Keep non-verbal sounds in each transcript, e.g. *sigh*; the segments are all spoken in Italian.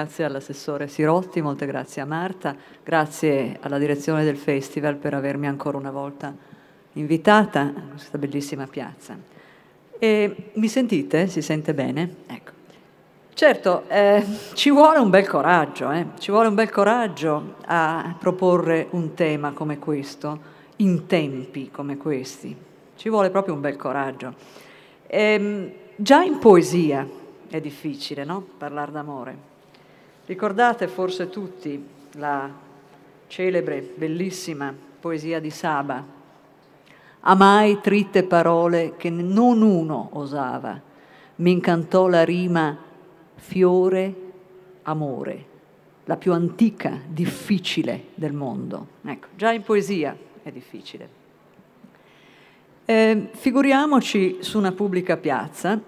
Grazie all'assessore Sirotti, molte grazie a Marta, grazie alla direzione del festival per avermi ancora una volta invitata a questa bellissima piazza. E mi sentite? Si sente bene? Ecco. Certo, eh, ci vuole un bel coraggio, eh? ci vuole un bel coraggio a proporre un tema come questo, in tempi come questi. Ci vuole proprio un bel coraggio. Eh, già in poesia è difficile, no? Parlare d'amore Ricordate forse tutti la celebre, bellissima poesia di Saba. Amai tritte parole che non uno osava. Mi incantò la rima fiore, amore, la più antica, difficile del mondo. Ecco, già in poesia è difficile. Eh, figuriamoci su una pubblica piazza,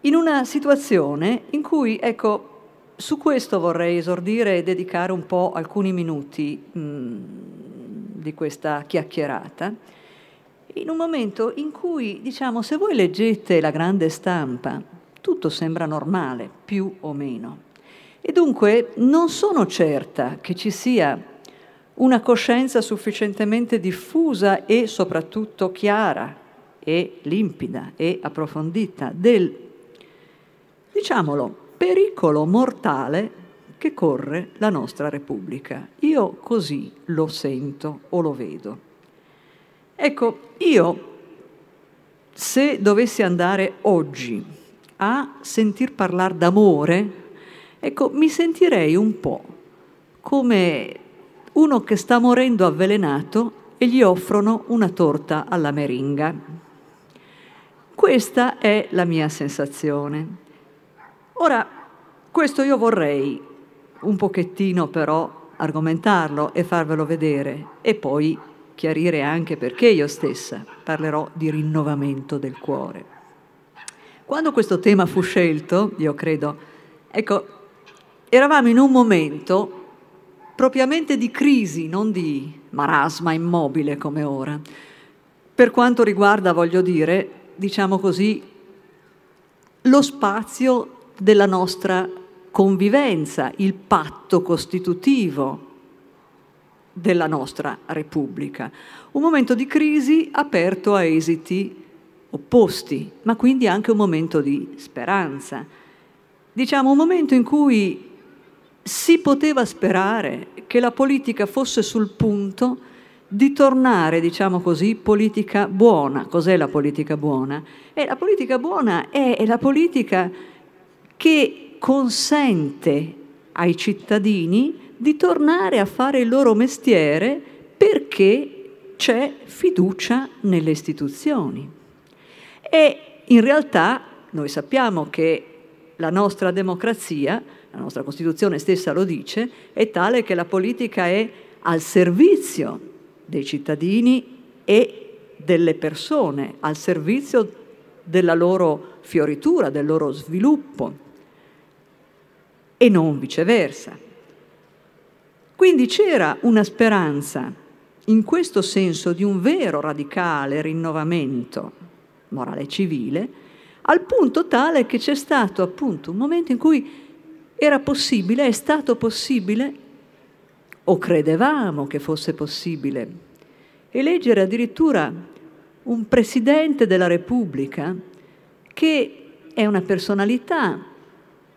in una situazione in cui, ecco, su questo vorrei esordire e dedicare un po' alcuni minuti mm, di questa chiacchierata, in un momento in cui, diciamo, se voi leggete la grande stampa, tutto sembra normale, più o meno. E dunque non sono certa che ci sia una coscienza sufficientemente diffusa e soprattutto chiara e limpida e approfondita del, diciamolo, pericolo mortale che corre la nostra Repubblica. Io così lo sento o lo vedo. Ecco, io se dovessi andare oggi a sentir parlare d'amore, ecco, mi sentirei un po' come uno che sta morendo avvelenato e gli offrono una torta alla meringa. Questa è la mia sensazione. Ora, questo io vorrei un pochettino però argomentarlo e farvelo vedere e poi chiarire anche perché io stessa parlerò di rinnovamento del cuore. Quando questo tema fu scelto, io credo, ecco, eravamo in un momento propriamente di crisi, non di marasma immobile come ora. Per quanto riguarda, voglio dire, diciamo così, lo spazio della nostra convivenza, il patto costitutivo della nostra Repubblica. Un momento di crisi aperto a esiti opposti, ma quindi anche un momento di speranza. Diciamo un momento in cui si poteva sperare che la politica fosse sul punto di tornare, diciamo così, politica buona. Cos'è la politica buona? Eh, la politica buona è, è la politica che consente ai cittadini di tornare a fare il loro mestiere perché c'è fiducia nelle istituzioni. E in realtà noi sappiamo che la nostra democrazia, la nostra Costituzione stessa lo dice, è tale che la politica è al servizio dei cittadini e delle persone, al servizio della loro fioritura, del loro sviluppo e non viceversa. Quindi c'era una speranza in questo senso di un vero radicale rinnovamento morale e civile, al punto tale che c'è stato appunto un momento in cui era possibile, è stato possibile, o credevamo che fosse possibile, eleggere addirittura un Presidente della Repubblica che è una personalità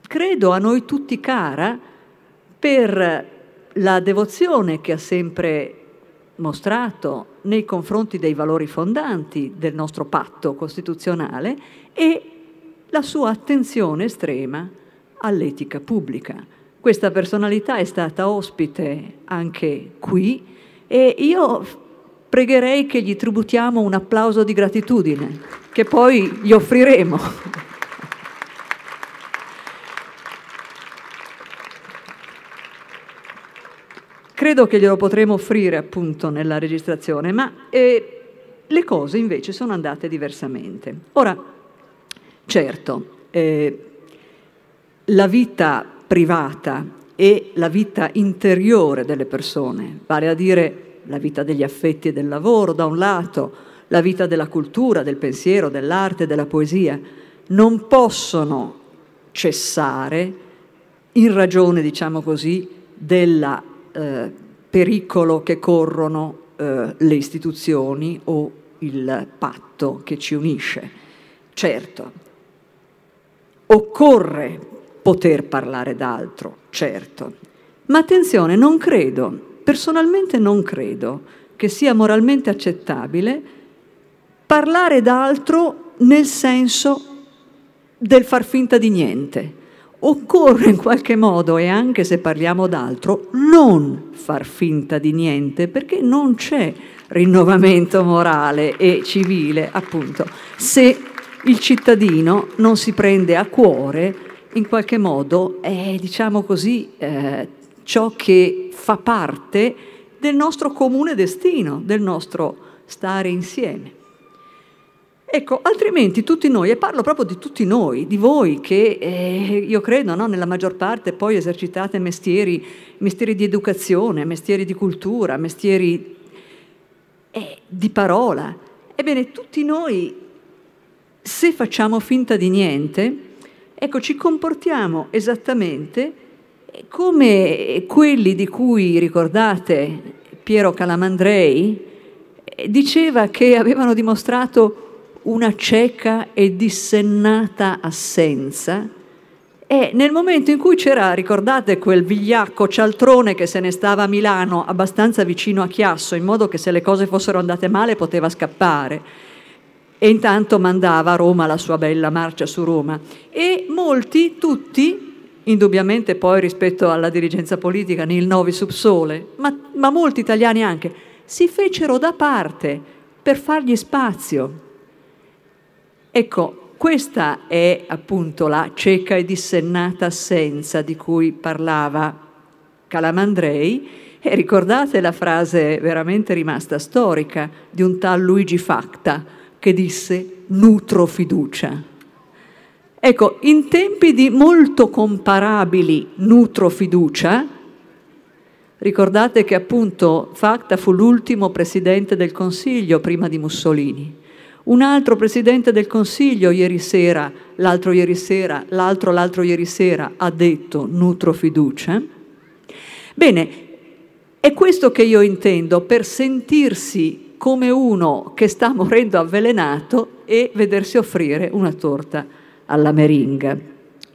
credo a noi tutti cara per la devozione che ha sempre mostrato nei confronti dei valori fondanti del nostro patto costituzionale e la sua attenzione estrema all'etica pubblica. Questa personalità è stata ospite anche qui e io pregherei che gli tributiamo un applauso di gratitudine che poi gli offriremo. Credo che glielo potremo offrire appunto nella registrazione, ma eh, le cose invece sono andate diversamente. Ora, certo, eh, la vita privata e la vita interiore delle persone, vale a dire la vita degli affetti e del lavoro da un lato, la vita della cultura, del pensiero, dell'arte, della poesia, non possono cessare in ragione, diciamo così, della eh, pericolo che corrono eh, le istituzioni o il patto che ci unisce. Certo, occorre poter parlare d'altro, certo, ma attenzione, non credo, personalmente non credo che sia moralmente accettabile parlare d'altro nel senso del far finta di niente occorre in qualche modo, e anche se parliamo d'altro, non far finta di niente perché non c'è rinnovamento morale e civile, appunto, se il cittadino non si prende a cuore in qualche modo, è, diciamo così, eh, ciò che fa parte del nostro comune destino, del nostro stare insieme. Ecco, altrimenti tutti noi, e parlo proprio di tutti noi, di voi che eh, io credo no, nella maggior parte poi esercitate mestieri, mestieri di educazione, mestieri di cultura, mestieri eh, di parola. Ebbene, tutti noi, se facciamo finta di niente, ecco, ci comportiamo esattamente eh, come quelli di cui ricordate Piero Calamandrei eh, diceva che avevano dimostrato una cieca e dissennata assenza. E nel momento in cui c'era, ricordate, quel vigliacco cialtrone che se ne stava a Milano, abbastanza vicino a Chiasso, in modo che se le cose fossero andate male poteva scappare. E intanto mandava a Roma la sua bella marcia su Roma. E molti, tutti, indubbiamente poi rispetto alla dirigenza politica, nel novi subsole, ma, ma molti italiani anche, si fecero da parte per fargli spazio Ecco, questa è appunto la cieca e dissennata assenza di cui parlava Calamandrei e ricordate la frase veramente rimasta storica di un tal Luigi Facta che disse nutro fiducia. Ecco, in tempi di molto comparabili nutro fiducia, ricordate che appunto Facta fu l'ultimo presidente del Consiglio prima di Mussolini un altro Presidente del Consiglio ieri sera, l'altro ieri sera, l'altro l'altro ieri sera ha detto nutro fiducia. Bene, è questo che io intendo per sentirsi come uno che sta morendo avvelenato e vedersi offrire una torta alla meringa.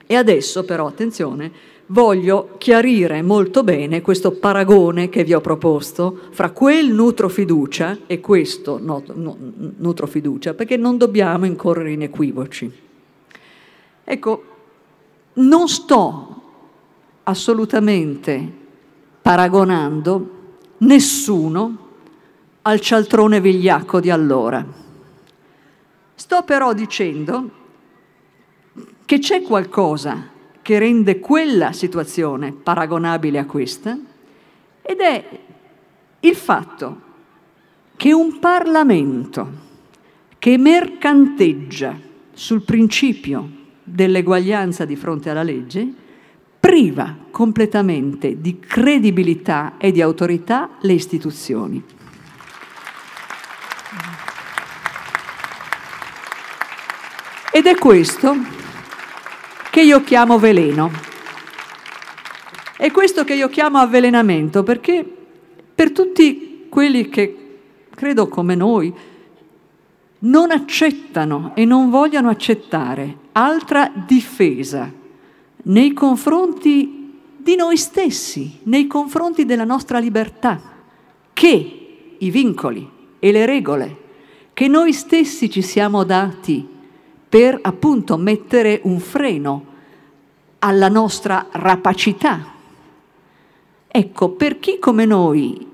E adesso però, attenzione, voglio chiarire molto bene questo paragone che vi ho proposto fra quel nutro fiducia e questo no, no, nutrofiducia, perché non dobbiamo incorrere in equivoci. Ecco, non sto assolutamente paragonando nessuno al cialtrone vigliacco di allora. Sto però dicendo che c'è qualcosa che rende quella situazione paragonabile a questa ed è il fatto che un Parlamento che mercanteggia sul principio dell'eguaglianza di fronte alla legge priva completamente di credibilità e di autorità le istituzioni. Ed è questo che io chiamo veleno. È questo che io chiamo avvelenamento, perché per tutti quelli che, credo come noi, non accettano e non vogliono accettare altra difesa nei confronti di noi stessi, nei confronti della nostra libertà, che i vincoli e le regole che noi stessi ci siamo dati per appunto mettere un freno alla nostra rapacità. Ecco, per chi come noi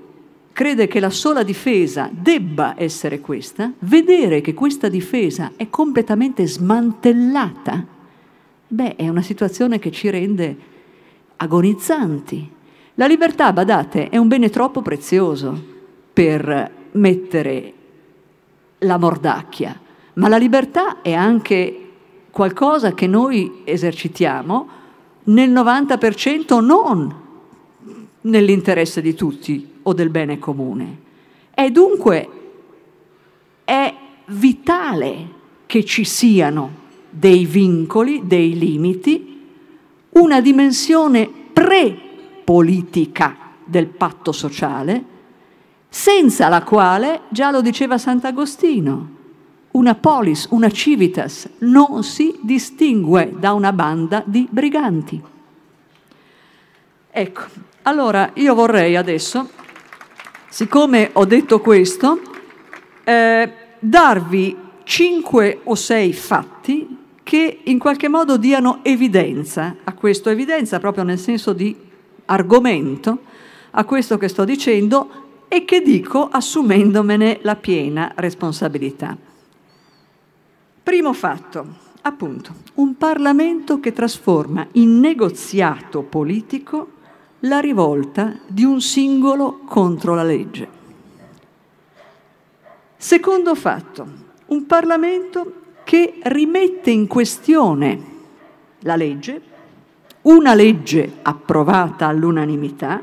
crede che la sola difesa debba essere questa, vedere che questa difesa è completamente smantellata, beh, è una situazione che ci rende agonizzanti. La libertà, badate, è un bene troppo prezioso per mettere la mordacchia ma la libertà è anche qualcosa che noi esercitiamo nel 90% non nell'interesse di tutti o del bene comune. E dunque è vitale che ci siano dei vincoli, dei limiti, una dimensione pre-politica del patto sociale, senza la quale, già lo diceva Sant'Agostino, una polis, una civitas, non si distingue da una banda di briganti. Ecco, allora io vorrei adesso, siccome ho detto questo, eh, darvi cinque o sei fatti che in qualche modo diano evidenza a questo, evidenza proprio nel senso di argomento, a questo che sto dicendo e che dico assumendomene la piena responsabilità. Primo fatto, appunto, un Parlamento che trasforma in negoziato politico la rivolta di un singolo contro la legge. Secondo fatto, un Parlamento che rimette in questione la legge, una legge approvata all'unanimità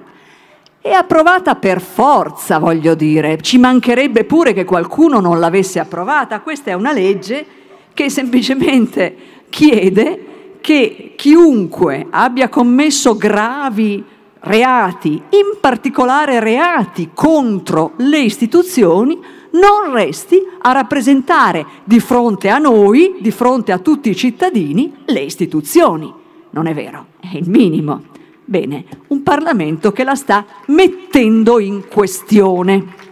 e approvata per forza, voglio dire, ci mancherebbe pure che qualcuno non l'avesse approvata, questa è una legge che semplicemente chiede che chiunque abbia commesso gravi reati, in particolare reati contro le istituzioni, non resti a rappresentare di fronte a noi, di fronte a tutti i cittadini, le istituzioni. Non è vero, è il minimo. Bene, un Parlamento che la sta mettendo in questione.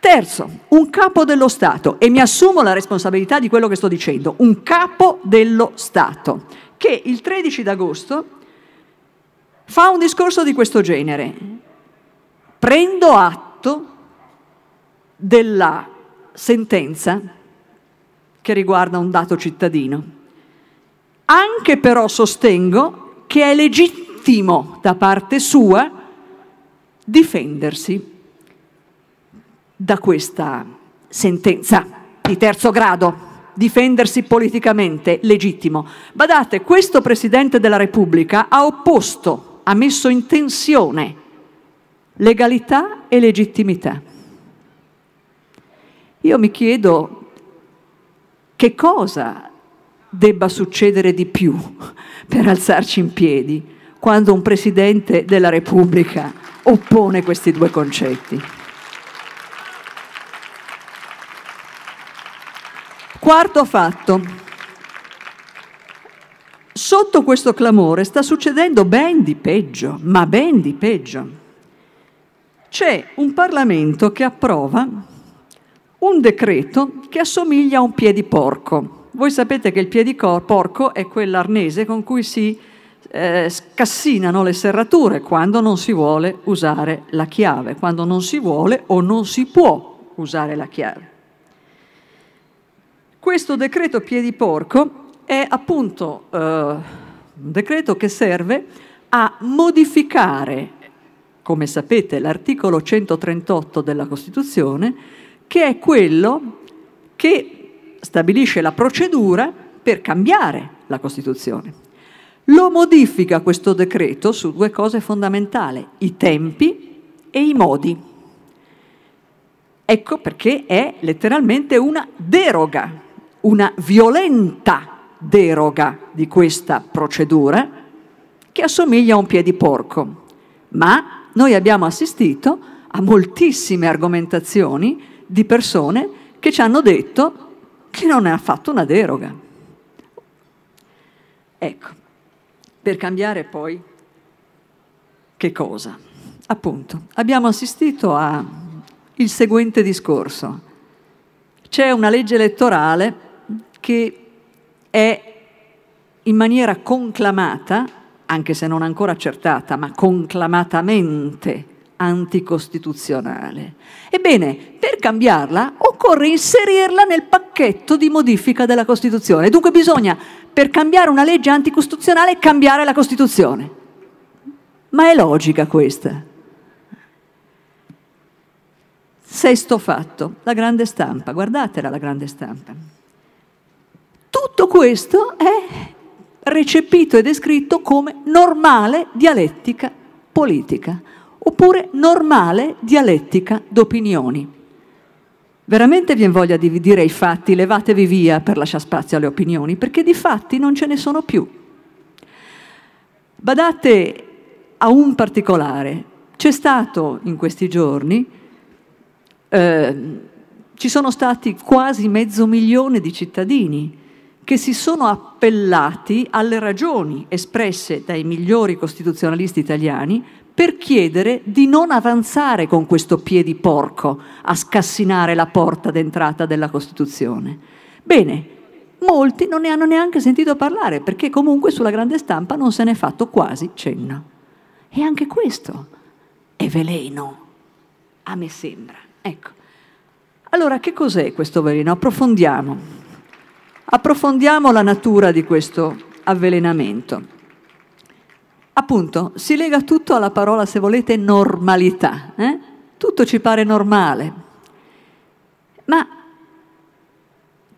Terzo, un capo dello Stato, e mi assumo la responsabilità di quello che sto dicendo, un capo dello Stato, che il 13 d'agosto fa un discorso di questo genere. Prendo atto della sentenza che riguarda un dato cittadino. Anche però sostengo che è legittimo da parte sua difendersi da questa sentenza di terzo grado. Difendersi politicamente, legittimo. Badate, questo Presidente della Repubblica ha opposto, ha messo in tensione legalità e legittimità. Io mi chiedo che cosa debba succedere di più per alzarci in piedi quando un Presidente della Repubblica oppone questi due concetti. Quarto fatto. Sotto questo clamore sta succedendo ben di peggio, ma ben di peggio. C'è un Parlamento che approva un decreto che assomiglia a un piediporco. Voi sapete che il piediporco è quell'arnese con cui si eh, scassinano le serrature quando non si vuole usare la chiave, quando non si vuole o non si può usare la chiave. Questo decreto Piediporco è appunto eh, un decreto che serve a modificare, come sapete, l'articolo 138 della Costituzione, che è quello che stabilisce la procedura per cambiare la Costituzione. Lo modifica questo decreto su due cose fondamentali, i tempi e i modi. Ecco perché è letteralmente una deroga una violenta deroga di questa procedura che assomiglia a un piediporco. Ma noi abbiamo assistito a moltissime argomentazioni di persone che ci hanno detto che non è affatto una deroga. Ecco, per cambiare poi che cosa? Appunto, abbiamo assistito al seguente discorso. C'è una legge elettorale che è in maniera conclamata, anche se non ancora accertata, ma conclamatamente anticostituzionale. Ebbene, per cambiarla occorre inserirla nel pacchetto di modifica della Costituzione. Dunque bisogna, per cambiare una legge anticostituzionale, cambiare la Costituzione. Ma è logica questa. Sesto fatto, la grande stampa, guardatela la grande stampa. Tutto questo è recepito e descritto come normale dialettica politica oppure normale dialettica d'opinioni. Veramente vi voglia di dire i fatti, levatevi via per lasciare spazio alle opinioni, perché di fatti non ce ne sono più. Badate a un particolare. C'è stato in questi giorni, eh, ci sono stati quasi mezzo milione di cittadini che si sono appellati alle ragioni espresse dai migliori costituzionalisti italiani per chiedere di non avanzare con questo piedi porco a scassinare la porta d'entrata della Costituzione. Bene, molti non ne hanno neanche sentito parlare perché comunque sulla grande stampa non se n'è fatto quasi cenno. E anche questo è veleno, a me sembra. Ecco. Allora, che cos'è questo veleno? Approfondiamo. Approfondiamo la natura di questo avvelenamento. Appunto, si lega tutto alla parola, se volete, normalità. Eh? Tutto ci pare normale. Ma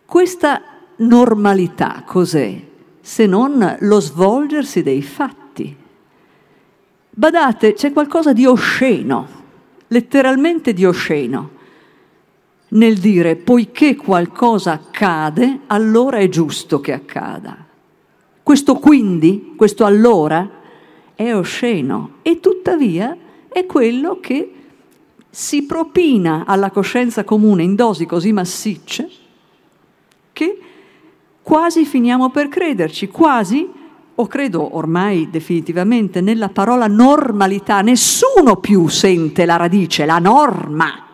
questa normalità cos'è? Se non lo svolgersi dei fatti. Badate, c'è qualcosa di osceno, letteralmente di osceno nel dire poiché qualcosa accade, allora è giusto che accada. Questo quindi, questo allora, è osceno e tuttavia è quello che si propina alla coscienza comune in dosi così massicce che quasi finiamo per crederci, quasi, o credo ormai definitivamente, nella parola normalità. Nessuno più sente la radice, la norma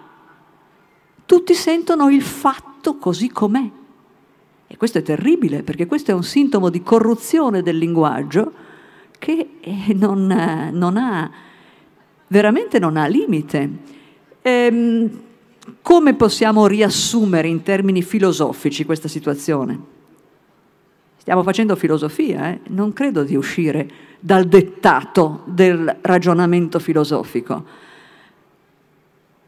tutti sentono il fatto così com'è. E questo è terribile perché questo è un sintomo di corruzione del linguaggio che eh, non, eh, non ha, veramente non ha limite. Ehm, come possiamo riassumere in termini filosofici questa situazione? Stiamo facendo filosofia, eh? non credo di uscire dal dettato del ragionamento filosofico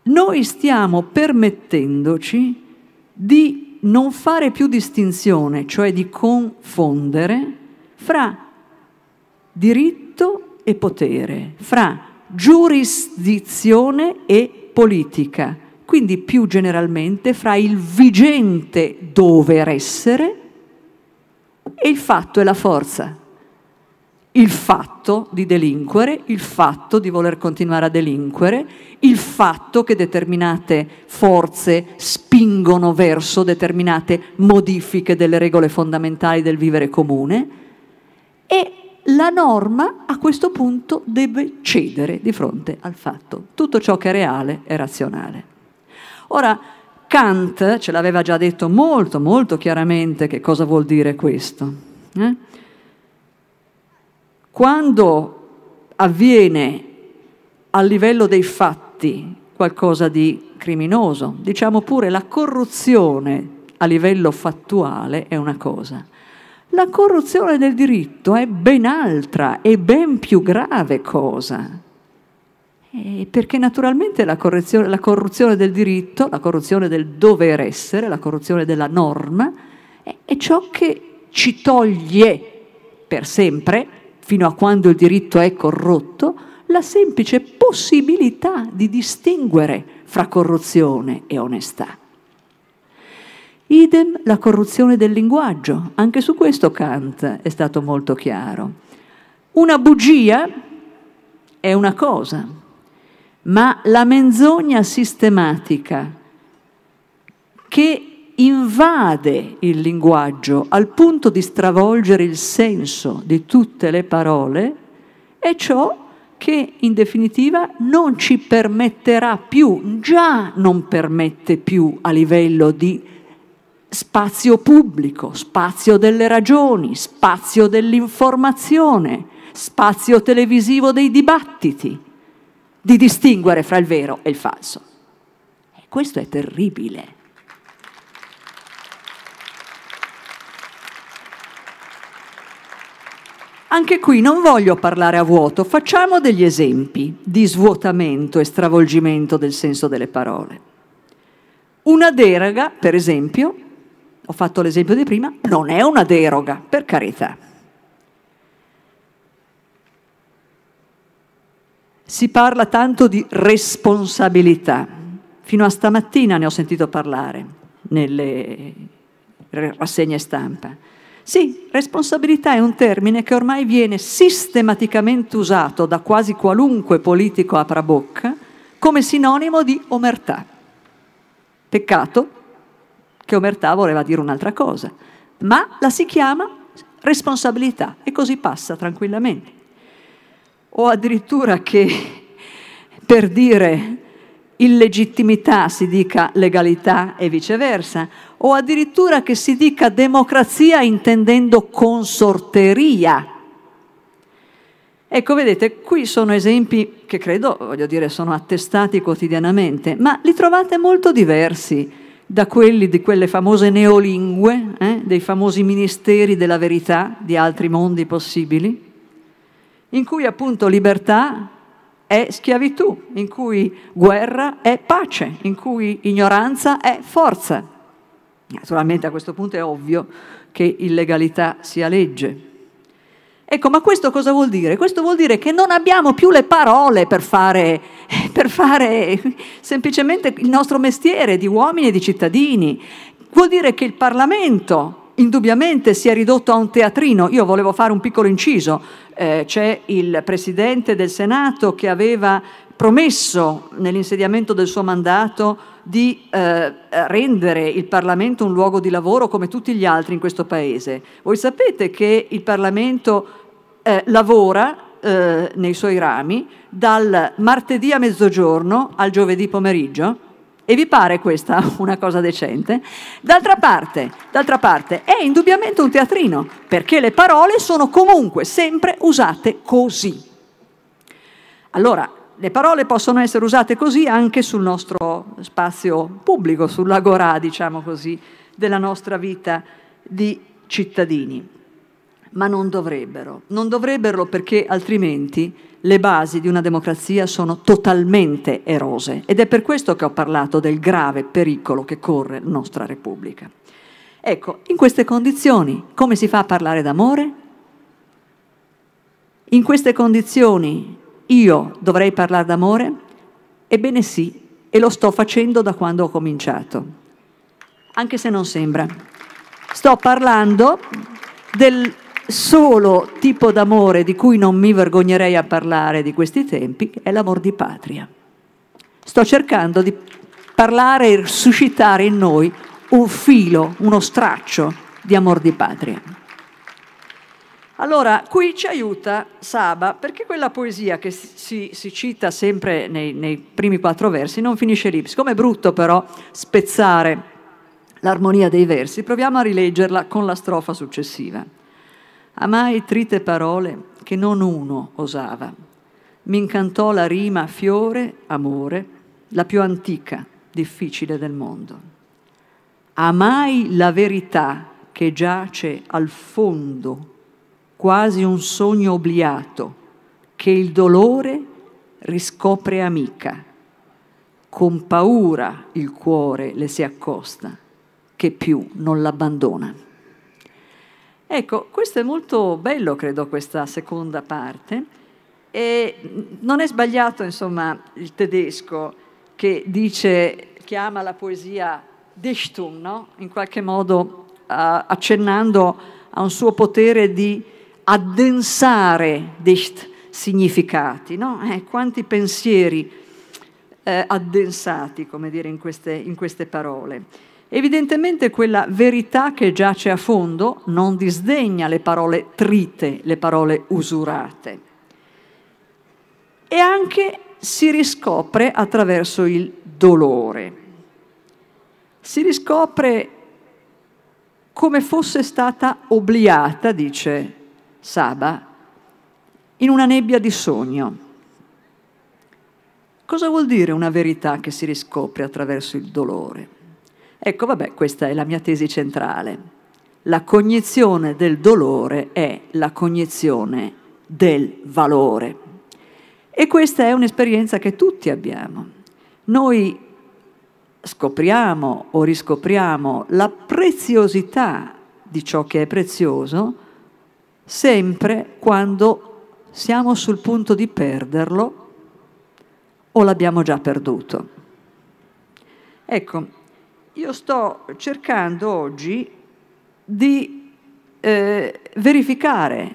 noi stiamo permettendoci di non fare più distinzione, cioè di confondere fra diritto e potere, fra giurisdizione e politica, quindi più generalmente fra il vigente dover essere e il fatto e la forza il fatto di delinquere, il fatto di voler continuare a delinquere, il fatto che determinate forze spingono verso determinate modifiche delle regole fondamentali del vivere comune e la norma a questo punto deve cedere di fronte al fatto. Tutto ciò che è reale è razionale. Ora, Kant ce l'aveva già detto molto, molto chiaramente che cosa vuol dire questo. Eh? Quando avviene a livello dei fatti qualcosa di criminoso, diciamo pure la corruzione a livello fattuale è una cosa. La corruzione del diritto è ben altra e ben più grave cosa. Eh, perché naturalmente la, la corruzione del diritto, la corruzione del dover essere, la corruzione della norma, è, è ciò che ci toglie per sempre fino a quando il diritto è corrotto, la semplice possibilità di distinguere fra corruzione e onestà. Idem la corruzione del linguaggio, anche su questo Kant è stato molto chiaro. Una bugia è una cosa, ma la menzogna sistematica che invade il linguaggio al punto di stravolgere il senso di tutte le parole, è ciò che in definitiva non ci permetterà più, già non permette più a livello di spazio pubblico, spazio delle ragioni, spazio dell'informazione, spazio televisivo dei dibattiti, di distinguere fra il vero e il falso. E questo è terribile. Anche qui non voglio parlare a vuoto, facciamo degli esempi di svuotamento e stravolgimento del senso delle parole. Una deroga, per esempio, ho fatto l'esempio di prima, non è una deroga, per carità. Si parla tanto di responsabilità. Fino a stamattina ne ho sentito parlare nelle rassegne stampa sì, responsabilità è un termine che ormai viene sistematicamente usato da quasi qualunque politico apra bocca come sinonimo di omertà. Peccato che omertà voleva dire un'altra cosa, ma la si chiama responsabilità e così passa tranquillamente. O addirittura che per dire illegittimità si dica legalità e viceversa, o addirittura che si dica democrazia intendendo consorteria. Ecco, vedete, qui sono esempi che credo, voglio dire, sono attestati quotidianamente, ma li trovate molto diversi da quelli di quelle famose neolingue, eh, dei famosi ministeri della verità di altri mondi possibili, in cui appunto libertà, è schiavitù, in cui guerra è pace, in cui ignoranza è forza. Naturalmente a questo punto è ovvio che illegalità sia legge. Ecco, ma questo cosa vuol dire? Questo vuol dire che non abbiamo più le parole per fare, per fare semplicemente il nostro mestiere di uomini e di cittadini. Vuol dire che il Parlamento indubbiamente si è ridotto a un teatrino. Io volevo fare un piccolo inciso. Eh, c'è il Presidente del Senato che aveva promesso nell'insediamento del suo mandato di eh, rendere il Parlamento un luogo di lavoro come tutti gli altri in questo Paese. Voi sapete che il Parlamento eh, lavora eh, nei suoi rami dal martedì a mezzogiorno al giovedì pomeriggio e vi pare questa *laughs* una cosa decente? D'altra parte, d'altra parte, è indubbiamente un teatrino, perché le parole sono comunque sempre usate così. Allora, le parole possono essere usate così anche sul nostro spazio pubblico, sull'agorà, diciamo così, della nostra vita di cittadini. Ma non dovrebbero, non dovrebbero perché altrimenti le basi di una democrazia sono totalmente erose ed è per questo che ho parlato del grave pericolo che corre la nostra Repubblica. Ecco, in queste condizioni come si fa a parlare d'amore? In queste condizioni io dovrei parlare d'amore? Ebbene sì, e lo sto facendo da quando ho cominciato, anche se non sembra. Sto parlando del solo tipo d'amore di cui non mi vergognerei a parlare di questi tempi è l'amor di patria. Sto cercando di parlare e suscitare in noi un filo, uno straccio di amor di patria. Allora, qui ci aiuta Saba, perché quella poesia che si, si cita sempre nei, nei primi quattro versi non finisce lì. Siccome è brutto però spezzare l'armonia dei versi, proviamo a rileggerla con la strofa successiva. Amai trite parole che non uno osava. Mi incantò la rima fiore, amore, la più antica, difficile del mondo. Amai la verità che giace al fondo, quasi un sogno obliato, che il dolore riscopre amica. Con paura il cuore le si accosta, che più non l'abbandona. Ecco, questo è molto bello, credo, questa seconda parte. E non è sbagliato, insomma, il tedesco che dice, chiama la poesia Dichtung, no? in qualche modo uh, accennando a un suo potere di addensare Dicht significati, no? eh, quanti pensieri eh, addensati, come dire, in queste, in queste parole. Evidentemente quella verità che giace a fondo non disdegna le parole trite, le parole usurate. E anche si riscopre attraverso il dolore. Si riscopre come fosse stata obliata, dice Saba, in una nebbia di sogno. Cosa vuol dire una verità che si riscopre attraverso il dolore? Ecco, vabbè, questa è la mia tesi centrale. La cognizione del dolore è la cognizione del valore. E questa è un'esperienza che tutti abbiamo. Noi scopriamo o riscopriamo la preziosità di ciò che è prezioso sempre quando siamo sul punto di perderlo o l'abbiamo già perduto. Ecco, io sto cercando oggi di eh, verificare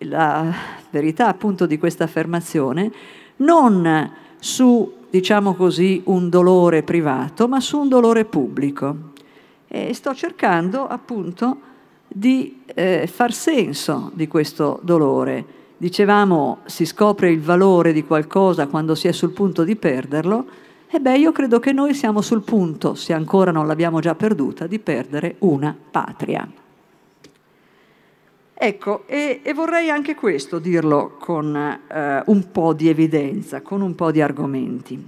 la verità appunto di questa affermazione non su, diciamo così, un dolore privato, ma su un dolore pubblico. E sto cercando appunto di eh, far senso di questo dolore. Dicevamo si scopre il valore di qualcosa quando si è sul punto di perderlo, e beh, io credo che noi siamo sul punto, se ancora non l'abbiamo già perduta, di perdere una patria. Ecco, e, e vorrei anche questo dirlo con eh, un po' di evidenza, con un po' di argomenti.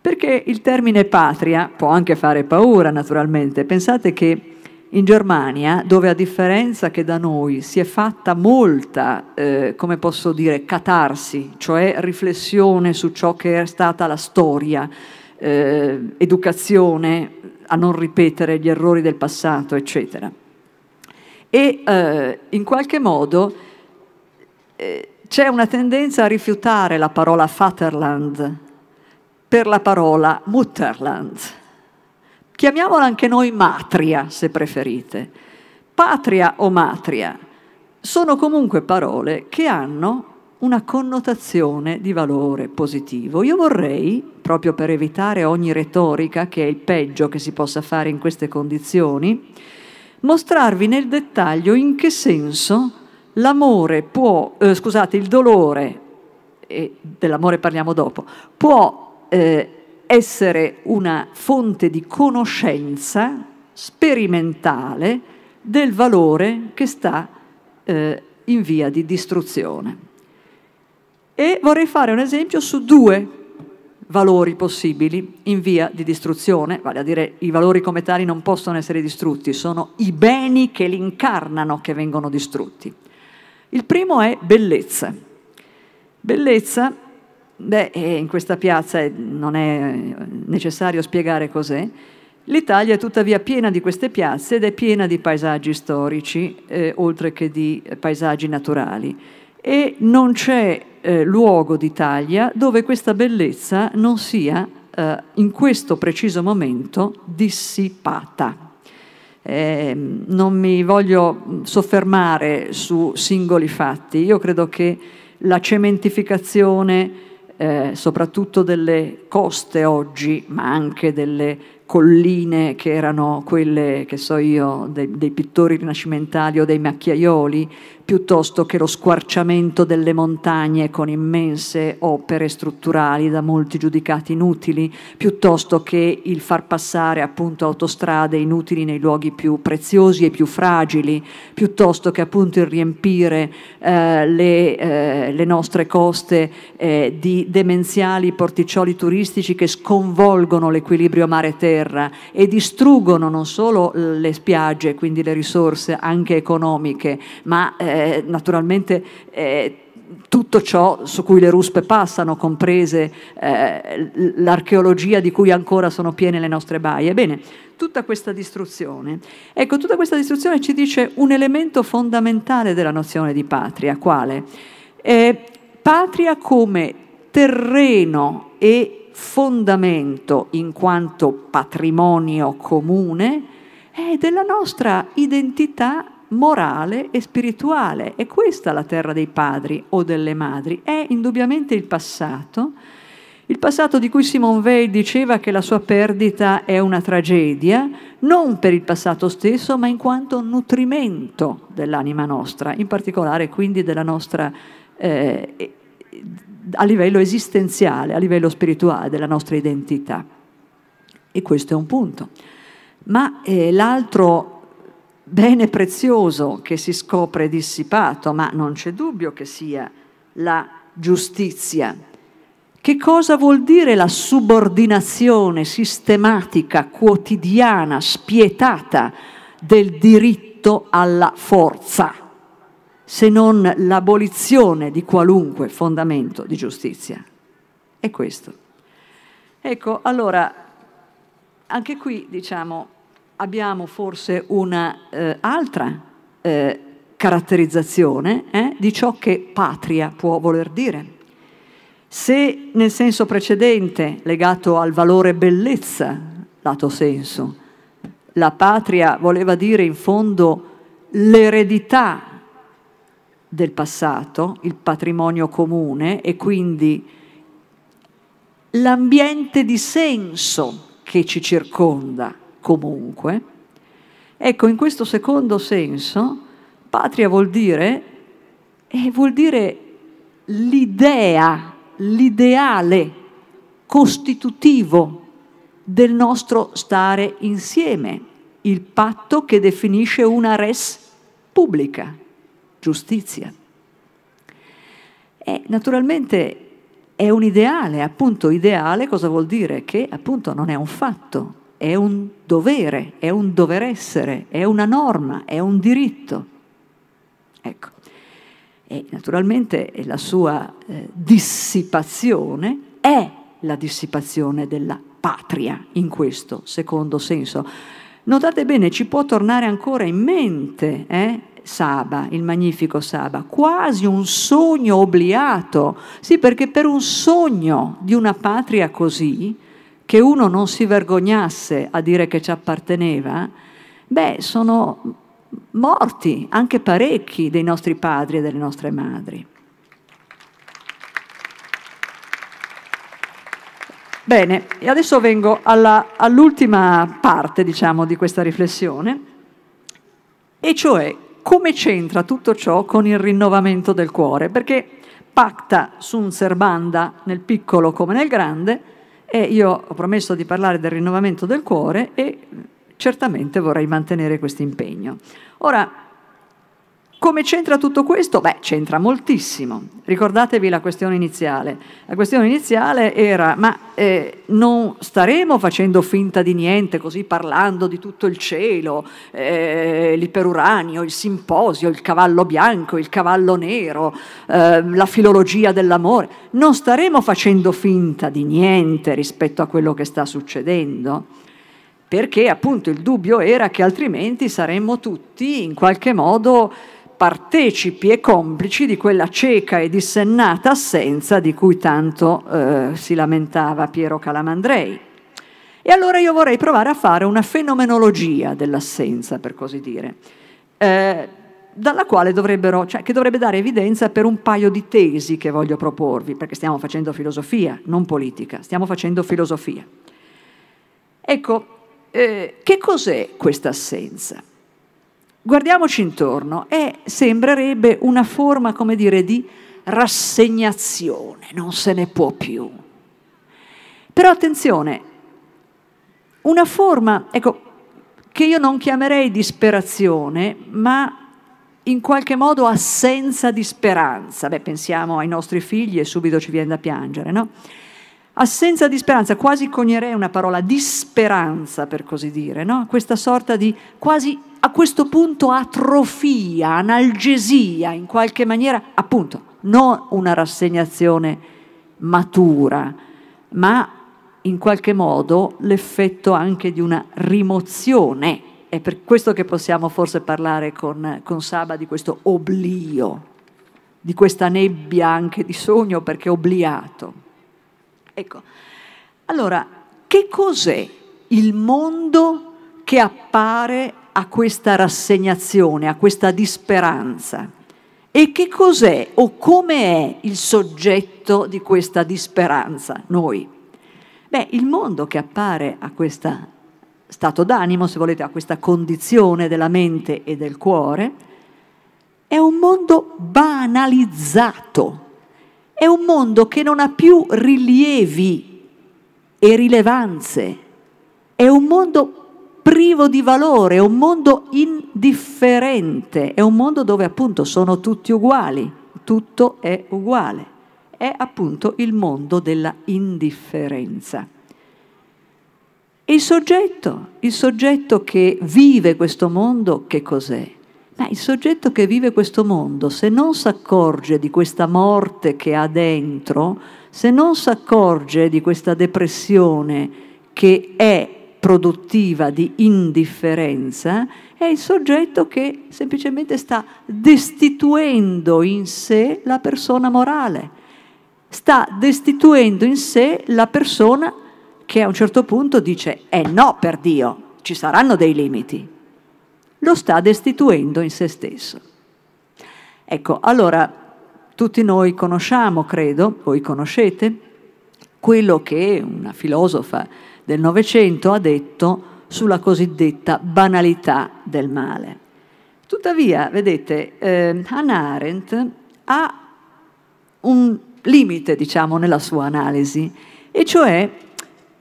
Perché il termine patria può anche fare paura, naturalmente. Pensate che in Germania, dove a differenza che da noi si è fatta molta, eh, come posso dire, catarsi, cioè riflessione su ciò che è stata la storia, eh, educazione a non ripetere gli errori del passato, eccetera. E eh, in qualche modo eh, c'è una tendenza a rifiutare la parola Vaterland per la parola Mutterland Chiamiamola anche noi matria, se preferite. Patria o matria sono comunque parole che hanno una connotazione di valore positivo. Io vorrei, proprio per evitare ogni retorica, che è il peggio che si possa fare in queste condizioni, mostrarvi nel dettaglio in che senso l'amore può, eh, scusate, il dolore, e dell'amore parliamo dopo, può eh, essere una fonte di conoscenza sperimentale del valore che sta eh, in via di distruzione. E vorrei fare un esempio su due valori possibili in via di distruzione, vale a dire i valori come tali non possono essere distrutti, sono i beni che li incarnano che vengono distrutti. Il primo è bellezza. Bellezza Beh, in questa piazza eh, non è eh, necessario spiegare cos'è. L'Italia è tuttavia piena di queste piazze ed è piena di paesaggi storici, eh, oltre che di paesaggi naturali. E non c'è eh, luogo d'Italia dove questa bellezza non sia eh, in questo preciso momento dissipata. Eh, non mi voglio soffermare su singoli fatti, io credo che la cementificazione eh, soprattutto delle coste oggi, ma anche delle colline che erano quelle, che so io, dei, dei pittori rinascimentali o dei macchiaioli, piuttosto che lo squarciamento delle montagne con immense opere strutturali da molti giudicate inutili, piuttosto che il far passare appunto autostrade inutili nei luoghi più preziosi e più fragili, piuttosto che appunto il riempire eh, le, eh, le, nostre coste eh, di demenziali porticcioli turistici che sconvolgono l'equilibrio mare-terra e distruggono non solo le spiagge, quindi le risorse anche economiche, ma eh, naturalmente eh, tutto ciò su cui le ruspe passano, comprese eh, l'archeologia di cui ancora sono piene le nostre baie. Ebbene, tutta questa distruzione, ecco, tutta questa distruzione ci dice un elemento fondamentale della nozione di patria, quale? patria come terreno e fondamento in quanto patrimonio comune è della nostra identità morale e spirituale. È questa la terra dei padri o delle madri, è indubbiamente il passato, il passato di cui Simone Weil diceva che la sua perdita è una tragedia, non per il passato stesso, ma in quanto nutrimento dell'anima nostra, in particolare quindi della nostra, eh, a livello esistenziale, a livello spirituale, della nostra identità. E questo è un punto. Ma eh, l'altro bene prezioso che si scopre dissipato, ma non c'è dubbio che sia la giustizia. Che cosa vuol dire la subordinazione sistematica, quotidiana, spietata del diritto alla forza, se non l'abolizione di qualunque fondamento di giustizia? È questo. Ecco, allora, anche qui diciamo abbiamo forse un'altra eh, eh, caratterizzazione eh, di ciò che patria può voler dire. Se nel senso precedente, legato al valore bellezza, lato senso, la patria voleva dire in fondo l'eredità del passato, il patrimonio comune e quindi l'ambiente di senso che ci circonda, comunque. Ecco, in questo secondo senso, patria vuol dire, eh, vuol dire l'idea, l'ideale costitutivo del nostro stare insieme, il patto che definisce una res pubblica, giustizia. E naturalmente è un ideale, appunto ideale cosa vuol dire? Che appunto non è un fatto, è un dovere, è un dover essere, è una norma, è un diritto. Ecco. E naturalmente la sua eh, dissipazione è la dissipazione della patria in questo secondo senso. Notate bene, ci può tornare ancora in mente eh? Saba, il magnifico Saba, quasi un sogno obliato. Sì, perché per un sogno di una patria così, che uno non si vergognasse a dire che ci apparteneva, beh, sono morti anche parecchi dei nostri padri e delle nostre madri. Bene, e adesso vengo all'ultima parte, diciamo, di questa riflessione, e cioè come c'entra tutto ciò con il rinnovamento del cuore? Perché pacta sunt servanda nel piccolo come nel grande, e io ho promesso di parlare del rinnovamento del cuore e certamente vorrei mantenere questo impegno. Ora, come c'entra tutto questo? Beh, c'entra moltissimo. Ricordatevi la questione iniziale. La questione iniziale era, ma eh, non staremo facendo finta di niente, così parlando di tutto il cielo, eh, l'iperuranio, il simposio, il cavallo bianco, il cavallo nero, eh, la filologia dell'amore. Non staremo facendo finta di niente rispetto a quello che sta succedendo perché appunto il dubbio era che altrimenti saremmo tutti in qualche modo partecipi e complici di quella cieca e dissennata assenza di cui tanto eh, si lamentava Piero Calamandrei. E allora io vorrei provare a fare una fenomenologia dell'assenza, per così dire, eh, dalla quale dovrebbero, cioè, che dovrebbe dare evidenza per un paio di tesi che voglio proporvi, perché stiamo facendo filosofia, non politica, stiamo facendo filosofia. Ecco, eh, che cos'è questa assenza? Guardiamoci intorno e sembrerebbe una forma, come dire, di rassegnazione, non se ne può più. Però attenzione, una forma, ecco, che io non chiamerei disperazione, ma in qualche modo assenza di speranza. Beh, pensiamo ai nostri figli e subito ci viene da piangere, no? assenza di speranza, quasi cognerei una parola disperanza per così dire, no? questa sorta di quasi a questo punto atrofia, analgesia, in qualche maniera, appunto, non una rassegnazione matura, ma in qualche modo l'effetto anche di una rimozione. È per questo che possiamo forse parlare con, con Saba di questo oblio, di questa nebbia anche di sogno, perché obliato. Ecco. Allora, che cos'è il mondo che appare a questa rassegnazione, a questa disperanza? E che cos'è o come è il soggetto di questa disperanza, noi? Beh, il mondo che appare a questo stato d'animo, se volete, a questa condizione della mente e del cuore, è un mondo banalizzato, è un mondo che non ha più rilievi e rilevanze, è un mondo privo di valore, è un mondo indifferente, è un mondo dove appunto sono tutti uguali, tutto è uguale, è appunto il mondo della indifferenza. E il soggetto, il soggetto che vive questo mondo, che cos'è? Ma eh, il soggetto che vive questo mondo, se non si accorge di questa morte che ha dentro, se non si accorge di questa depressione che è produttiva di indifferenza, è il soggetto che semplicemente sta destituendo in sé la persona morale, sta destituendo in sé la persona che a un certo punto dice, eh no per Dio, ci saranno dei limiti, lo sta destituendo in se stesso. Ecco, allora tutti noi conosciamo, credo, voi conoscete, quello che una filosofa del Novecento ha detto sulla cosiddetta banalità del male. Tuttavia, vedete, eh, Hannah Arendt ha un limite, diciamo, nella sua analisi, e cioè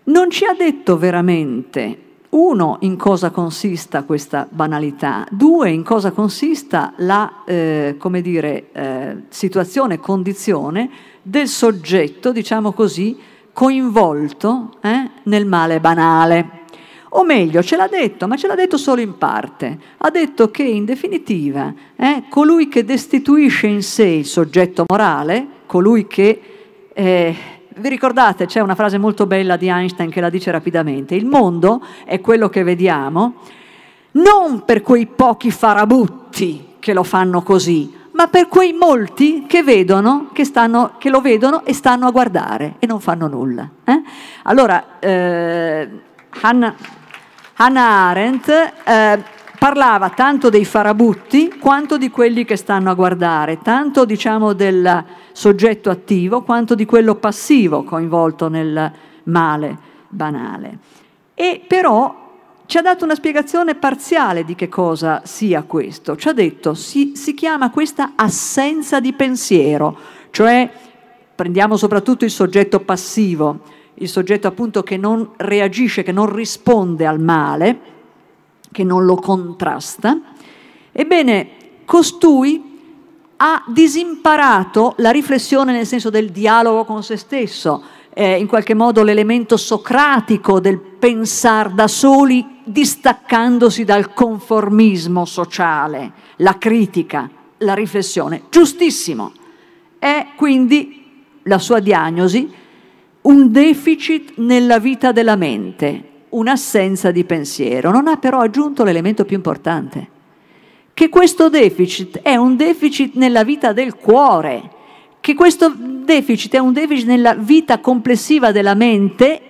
non ci ha detto veramente uno, in cosa consista questa banalità, due, in cosa consista la eh, dire, eh, situazione, condizione del soggetto, diciamo così, coinvolto eh, nel male banale. O meglio, ce l'ha detto, ma ce l'ha detto solo in parte. Ha detto che in definitiva eh, colui che destituisce in sé il soggetto morale, colui che eh, vi ricordate, c'è una frase molto bella di Einstein che la dice rapidamente, il mondo è quello che vediamo non per quei pochi farabutti che lo fanno così, ma per quei molti che, vedono, che, stanno, che lo vedono e stanno a guardare e non fanno nulla. Eh? Allora, eh, Hannah, Hannah Arendt... Eh, parlava tanto dei farabutti quanto di quelli che stanno a guardare, tanto diciamo, del soggetto attivo quanto di quello passivo coinvolto nel male banale. E però ci ha dato una spiegazione parziale di che cosa sia questo. Ci ha detto si, si chiama questa assenza di pensiero, cioè prendiamo soprattutto il soggetto passivo, il soggetto appunto che non reagisce, che non risponde al male, che non lo contrasta, ebbene, costui ha disimparato la riflessione nel senso del dialogo con se stesso, eh, in qualche modo l'elemento socratico del pensar da soli distaccandosi dal conformismo sociale, la critica, la riflessione. Giustissimo. È quindi la sua diagnosi un deficit nella vita della mente, un'assenza di pensiero. Non ha però aggiunto l'elemento più importante, che questo deficit è un deficit nella vita del cuore, che questo deficit è un deficit nella vita complessiva della mente,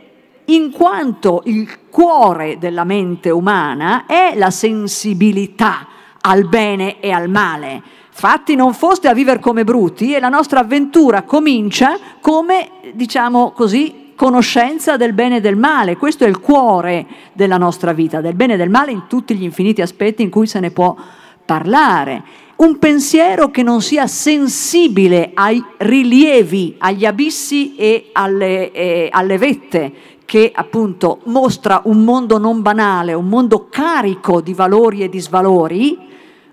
in quanto il cuore della mente umana è la sensibilità al bene e al male. Fatti non foste a vivere come bruti e la nostra avventura comincia come, diciamo così, conoscenza del bene e del male. Questo è il cuore della nostra vita, del bene e del male in tutti gli infiniti aspetti in cui se ne può parlare. Un pensiero che non sia sensibile ai rilievi, agli abissi e alle, eh, alle vette che appunto mostra un mondo non banale, un mondo carico di valori e di svalori,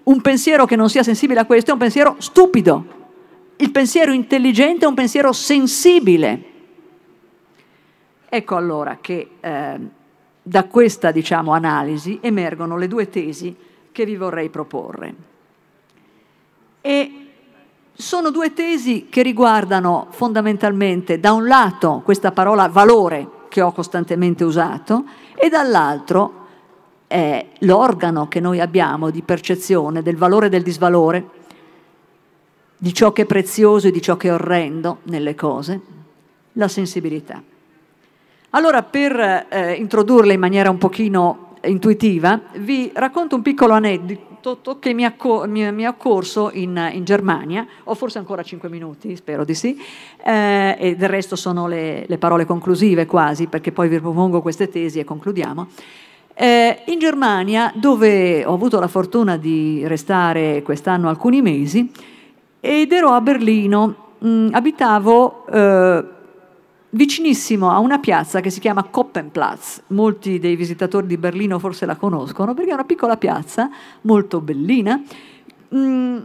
un pensiero che non sia sensibile a questo è un pensiero stupido. Il pensiero intelligente è un pensiero sensibile Ecco allora che eh, da questa diciamo, analisi emergono le due tesi che vi vorrei proporre. E sono due tesi che riguardano fondamentalmente da un lato questa parola valore che ho costantemente usato e dall'altro eh, l'organo che noi abbiamo di percezione del valore e del disvalore, di ciò che è prezioso e di ciò che è orrendo nelle cose, la sensibilità. Allora, per eh, introdurle in maniera un pochino intuitiva, vi racconto un piccolo aneddoto che mi, accor mi, mi è occorso in, in, Germania, ho forse ancora 5 minuti, spero di sì, eh, e del resto sono le, le, parole conclusive quasi, perché poi vi propongo queste tesi e concludiamo. Eh, in Germania, dove ho avuto la fortuna di restare quest'anno alcuni mesi, ed ero a Berlino, mh, mm, abitavo... Eh, vicinissimo a una piazza che si chiama Koppenplatz. Molti dei visitatori di Berlino forse la conoscono perché è una piccola piazza molto bellina mh, mm,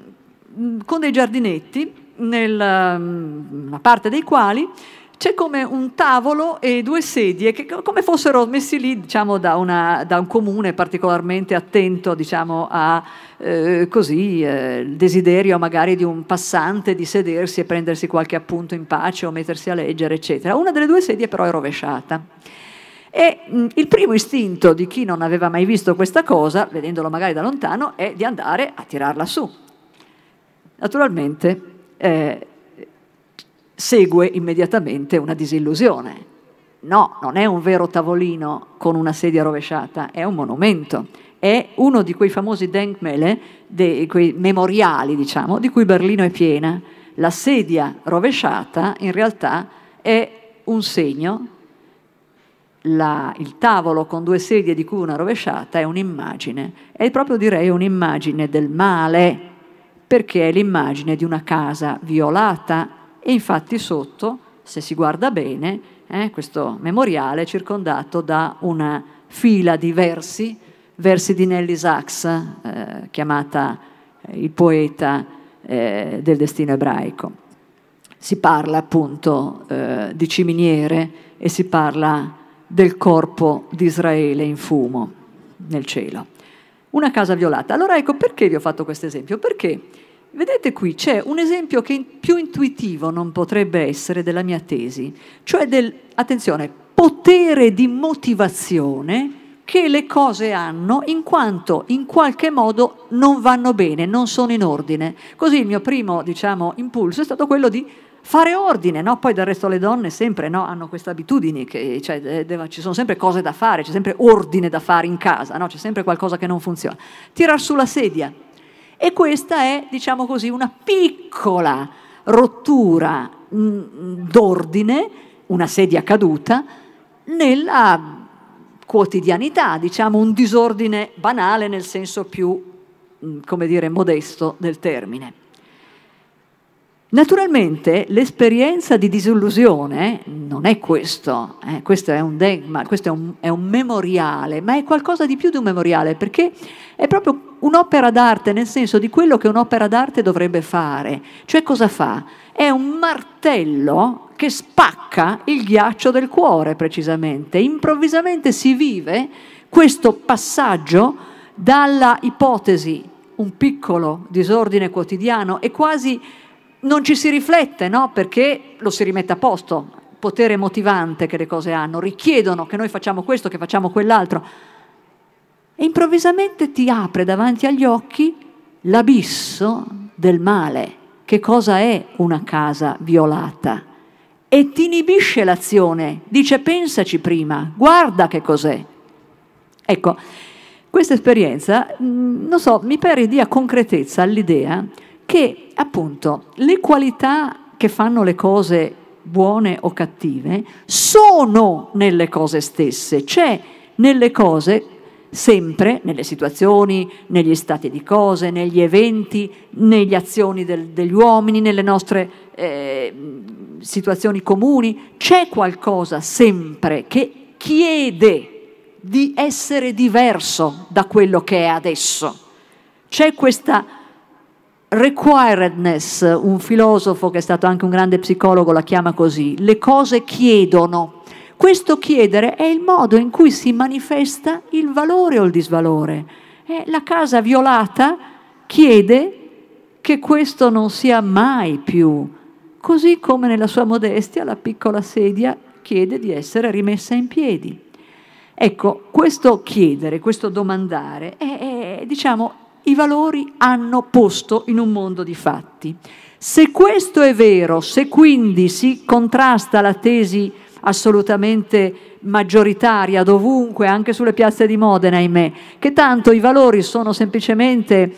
mm, con dei giardinetti nella mm, parte dei quali c'è come un tavolo e due sedie che come fossero messi lì diciamo, da, una, da, un comune particolarmente attento diciamo, al eh, eh, desiderio magari di un passante di sedersi e prendersi qualche appunto in pace o mettersi a leggere, eccetera. Una delle due sedie però è rovesciata. E mh, il primo istinto di chi non aveva mai visto questa cosa, vedendolo magari da lontano, è di andare a tirarla su. Naturalmente eh, segue immediatamente una disillusione. No, non è un vero tavolino con una sedia rovesciata, è un monumento, è uno di quei famosi Denkmele, dei, quei memoriali, diciamo, di cui Berlino è piena. La sedia rovesciata in realtà è un segno, la, il tavolo con due sedie di cui una rovesciata è un'immagine, è proprio direi un'immagine del male, perché è l'immagine di una casa violata, e infatti sotto, se si guarda bene, eh, questo memoriale è circondato da una fila di versi, versi di Nelly Sachs, eh, chiamata eh, il poeta eh, del destino ebraico. Si parla appunto eh, di ciminiere e si parla del corpo di Israele in fumo nel cielo. Una casa violata. Allora ecco perché vi ho fatto questo esempio? Perché Vedete qui c'è un esempio che più intuitivo non potrebbe essere della mia tesi, cioè del, attenzione, potere di motivazione che le cose hanno in quanto in qualche modo non vanno bene, non sono in ordine. Così il mio primo, diciamo, impulso è stato quello di fare ordine, no? Poi del resto le donne sempre no? hanno queste abitudini, che, cioè, eh, deve, ci sono sempre cose da fare, c'è sempre ordine da fare in casa, no? c'è sempre qualcosa che non funziona. Tirar sulla sedia, e questa è, diciamo così, una piccola rottura mm, d'ordine, una sedia caduta, nella quotidianità, diciamo un disordine banale nel senso più, mm, come dire, modesto del termine. Naturalmente l'esperienza di disillusione non è questo, eh, questo è un degma, questo è un, è un, memoriale, ma è qualcosa di più di un memoriale perché è proprio un'opera d'arte nel senso di quello che un'opera d'arte dovrebbe fare. Cioè cosa fa? È un martello che spacca il ghiaccio del cuore precisamente. Improvvisamente si vive questo passaggio dalla ipotesi, un piccolo disordine quotidiano e quasi non ci si riflette, no? Perché lo si rimette a posto, potere motivante che le cose hanno, richiedono che noi facciamo questo, che facciamo quell'altro. E improvvisamente ti apre davanti agli occhi l'abisso del male. Che cosa è una casa violata? E ti inibisce l'azione, dice pensaci prima, guarda che cos'è. Ecco, questa esperienza, mm, non so, mi pare dia concretezza all'idea che appunto le qualità che fanno le cose buone o cattive sono nelle cose stesse, c'è cioè nelle cose sempre, nelle situazioni, negli stati di cose, negli eventi, negli azioni del, degli uomini, nelle nostre eh, situazioni comuni, c'è qualcosa sempre che chiede di essere diverso da quello che è adesso. C'è questa requiredness, un filosofo che è stato anche un grande psicologo la chiama così, le cose chiedono. Questo chiedere è il modo in cui si manifesta il valore o il disvalore. Eh, la casa violata chiede che questo non sia mai più, così come nella sua modestia la piccola sedia chiede di essere rimessa in piedi. Ecco, questo chiedere, questo domandare è, è diciamo, i valori hanno posto in un mondo di fatti. Se questo è vero, se quindi si contrasta la tesi assolutamente maggioritaria dovunque, anche sulle piazze di Modena, ahimè, che tanto i valori sono semplicemente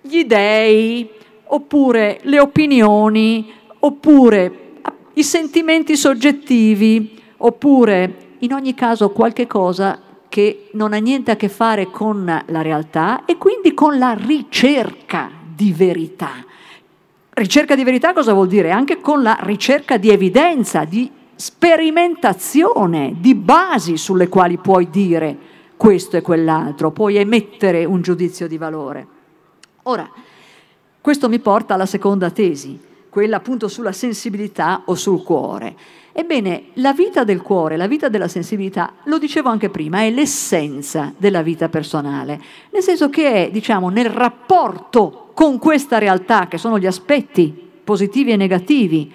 gli dei, oppure le opinioni, oppure i sentimenti soggettivi, oppure in ogni caso qualche cosa che non ha niente a che fare con la realtà e quindi con la ricerca di verità. Ricerca di verità cosa vuol dire? Anche con la ricerca di evidenza, di sperimentazione, di basi sulle quali puoi dire questo e quell'altro, puoi emettere un giudizio di valore. Ora, questo mi porta alla seconda tesi, quella appunto sulla sensibilità o sul cuore. Ebbene, la vita del cuore, la vita della sensibilità, lo dicevo anche prima, è l'essenza della vita personale, nel senso che è, diciamo, nel rapporto con questa realtà, che sono gli aspetti positivi e negativi,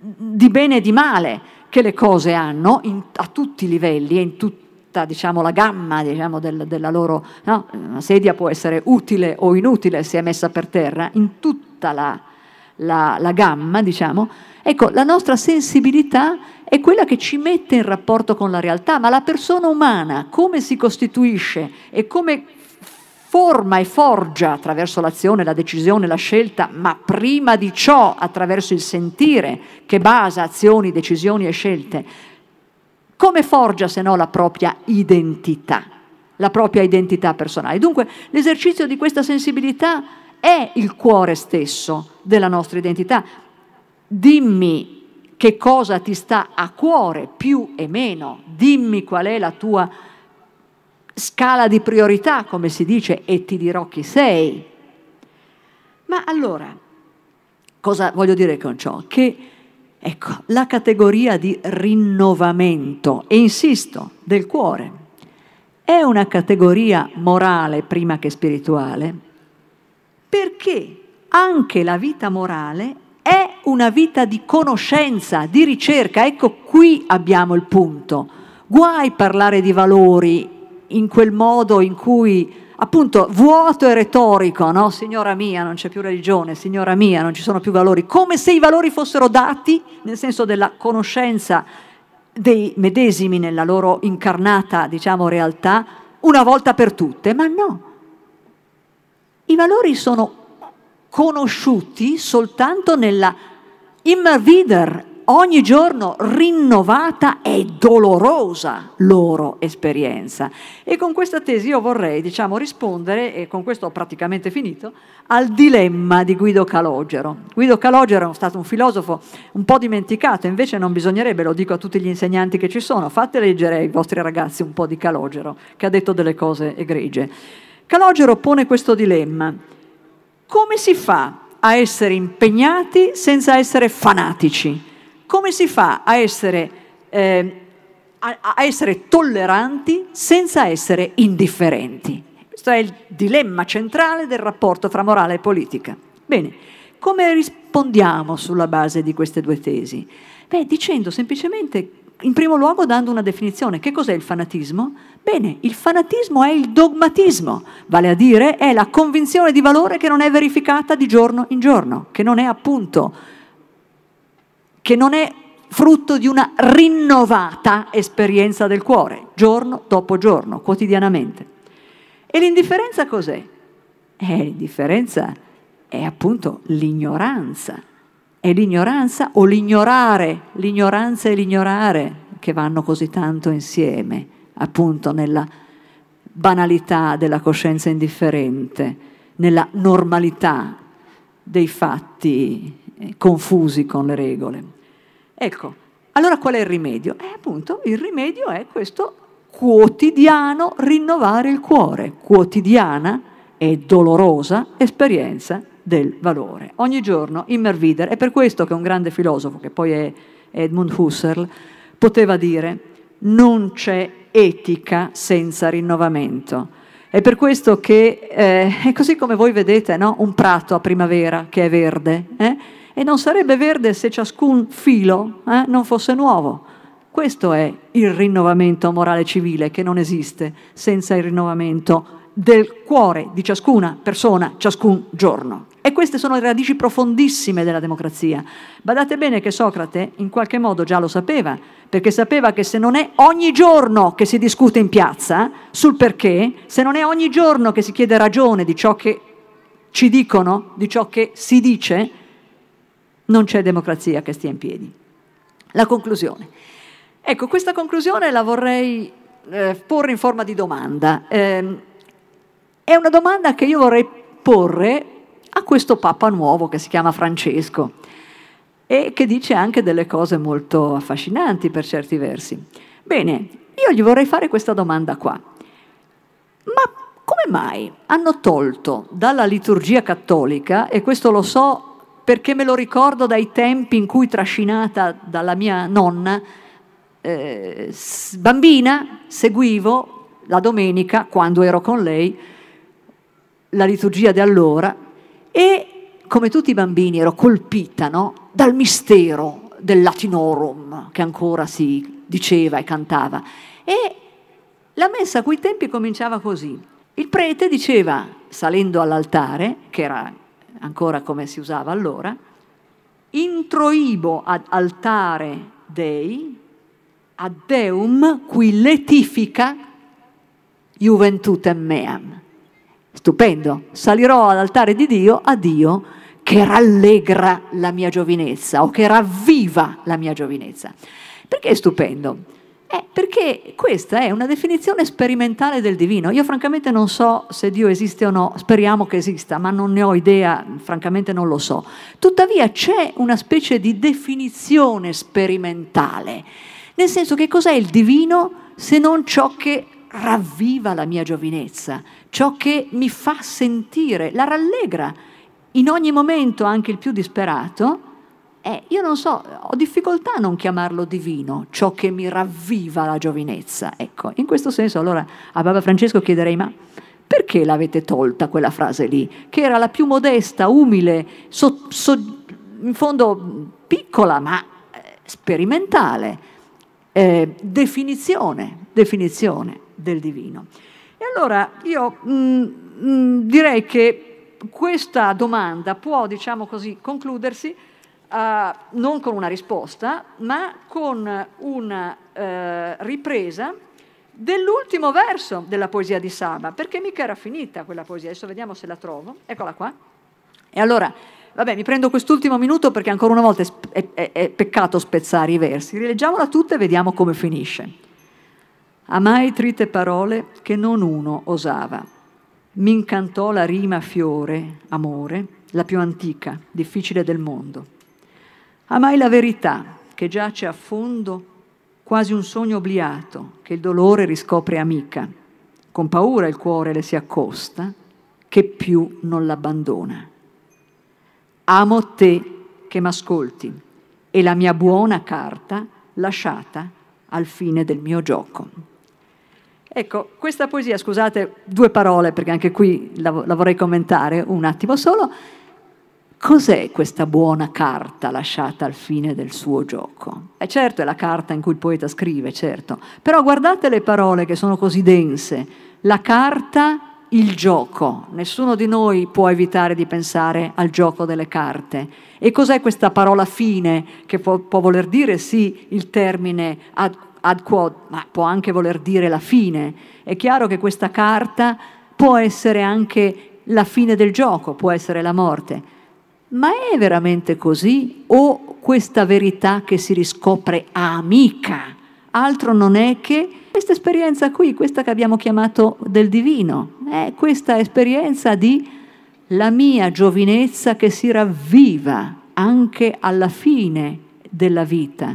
di bene e di male, che le cose hanno in, a tutti i livelli e in tutta Diciamo, la gamma diciamo, del, della loro... No? Una sedia può essere utile o inutile se è messa per terra, in tutta la la, la gamma, diciamo, ecco, la nostra sensibilità è quella che ci mette in rapporto con la realtà, ma la persona umana come si costituisce e come forma e forgia attraverso l'azione, la decisione, la scelta, ma prima di ciò attraverso il sentire che basa azioni, decisioni e scelte. Come forgia se no la propria identità, la propria identità personale? Dunque l'esercizio di questa sensibilità è il cuore stesso della nostra identità. Dimmi che cosa ti sta a cuore più e meno, dimmi qual è la tua scala di priorità, come si dice, e ti dirò chi sei. Ma allora, cosa voglio dire con ciò? Che ecco, la categoria di rinnovamento, e insisto, del cuore, è una categoria morale prima che spirituale, perché anche la vita morale è una vita di conoscenza, di ricerca. Ecco qui abbiamo il punto. Guai parlare di valori in quel modo in cui appunto vuoto e retorico, no? Signora mia, non c'è più religione, signora mia, non ci sono più valori, come se i valori fossero dati nel senso della conoscenza dei medesimi nella loro incarnata, diciamo, realtà una volta per tutte, ma no i valori sono conosciuti soltanto nella immer wieder, ogni giorno rinnovata e dolorosa loro esperienza. E con questa tesi io vorrei, diciamo, rispondere, e con questo ho praticamente finito, al dilemma di Guido Calogero. Guido Calogero è stato un filosofo un po' dimenticato, invece non bisognerebbe, lo dico a tutti gli insegnanti che ci sono, fate leggere ai vostri ragazzi un po' di Calogero, che ha detto delle cose egregie. Calogero pone questo dilemma. Come si fa a essere impegnati senza essere fanatici? Come si fa a essere, eh, a, a essere tolleranti senza essere indifferenti? Questo è il dilemma centrale del rapporto tra morale e politica. Bene, come rispondiamo sulla base di queste due tesi? Beh, dicendo semplicemente, in primo luogo dando una definizione, che cos'è il fanatismo? Bene, il fanatismo è il dogmatismo, vale a dire è la convinzione di valore che non è verificata di giorno in giorno, che non è appunto, che non è frutto di una rinnovata esperienza del cuore, giorno dopo giorno, quotidianamente. E l'indifferenza cos'è? Eh, l'indifferenza è appunto l'ignoranza. È l'ignoranza o l'ignorare, l'ignoranza e l'ignorare che vanno così tanto insieme appunto nella banalità della coscienza indifferente, nella normalità dei fatti eh, confusi con le regole. Ecco, allora qual è il rimedio? Eh, appunto, il rimedio è questo quotidiano rinnovare il cuore, quotidiana e dolorosa esperienza del valore. Ogni giorno immervider, è per questo che un grande filosofo, che poi è Edmund Husserl, poteva dire non c'è etica senza rinnovamento. È per questo che eh, è così come voi vedete no? un prato a primavera che è verde eh? e non sarebbe verde se ciascun filo eh, non fosse nuovo. Questo è il rinnovamento morale civile che non esiste senza il rinnovamento morale del cuore di ciascuna persona, ciascun giorno. E queste sono le radici profondissime della democrazia. Badate bene che Socrate in qualche modo già lo sapeva, perché sapeva che se non è ogni giorno che si discute in piazza sul perché, se non è ogni giorno che si chiede ragione di ciò che ci dicono, di ciò che si dice, non c'è democrazia che stia in piedi. La conclusione. Ecco, questa conclusione la vorrei eh, porre in forma di domanda. Eh, è una domanda che io vorrei porre a questo Papa nuovo che si chiama Francesco e che dice anche delle cose molto affascinanti per certi versi. Bene, io gli vorrei fare questa domanda qua. Ma come mai hanno tolto dalla liturgia cattolica, e questo lo so perché me lo ricordo dai tempi in cui trascinata dalla mia nonna, eh, bambina, seguivo la domenica, quando ero con lei, la liturgia di allora e come tutti i bambini ero colpita no, dal mistero del latinorum che ancora si diceva e cantava. E la messa a quei tempi cominciava così. Il prete diceva, salendo all'altare, che era ancora come si usava allora, introibo ad altare dei, ad deum qui letifica juventutem meam. Stupendo. Salirò all'altare di Dio, a Dio che rallegra la mia giovinezza o che ravviva la mia giovinezza. Perché è stupendo? Eh, perché questa è una definizione sperimentale del divino. Io francamente non so se Dio esiste o no, speriamo che esista, ma non ne ho idea, francamente non lo so. Tuttavia c'è una specie di definizione sperimentale, nel senso che cos'è il divino se non ciò che ravviva la mia giovinezza, ciò che mi fa sentire, la rallegra in ogni momento, anche il più disperato, eh, io non so, ho difficoltà a non chiamarlo divino, ciò che mi ravviva la giovinezza. Ecco, in questo senso allora a Papa Francesco chiederei, ma perché l'avete tolta quella frase lì, che era la più modesta, umile, so, so, in fondo piccola, ma eh, sperimentale? eh, definizione, definizione, del divino. E allora io mh, mm, mh, mm, direi che questa domanda può, diciamo così, concludersi eh, non con una risposta, ma con una eh, ripresa dell'ultimo verso della poesia di Saba, perché mica era finita quella poesia, adesso vediamo se la trovo, eccola qua. E allora Vabbè, mi prendo quest'ultimo minuto perché ancora una volta è, è, è peccato spezzare i versi. Rileggiamola tutta e vediamo come finisce. Amai trite parole che non uno osava. M'incantò la rima fiore, amore, la più antica, difficile del mondo. Amai la verità che giace a fondo, quasi un sogno obliato, che il dolore riscopre amica. Con paura il cuore le si accosta, che più non l'abbandona. Amo te che m'ascolti e la mia buona carta lasciata al fine del mio gioco. Ecco, questa poesia, scusate, due parole perché anche qui la, la vorrei commentare un attimo solo. Cos'è questa buona carta lasciata al fine del suo gioco? E eh certo è la carta in cui il poeta scrive, certo, però guardate le parole che sono così dense. La carta il gioco. Nessuno di noi può evitare di pensare al gioco delle carte. E cos'è questa parola fine che può, può voler dire sì il termine ad, ad quod, ma può anche voler dire la fine. È chiaro che questa carta può essere anche la fine del gioco, può essere la morte. Ma è veramente così o questa verità che si riscopre amica? Altro non è che questa esperienza qui, questa che abbiamo chiamato del divino, è questa esperienza di la mia giovinezza che si ravviva anche alla fine della vita,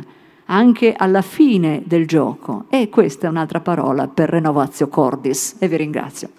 anche alla fine del gioco. E questa è un'altra parola per Renovatio cordis. E vi ringrazio.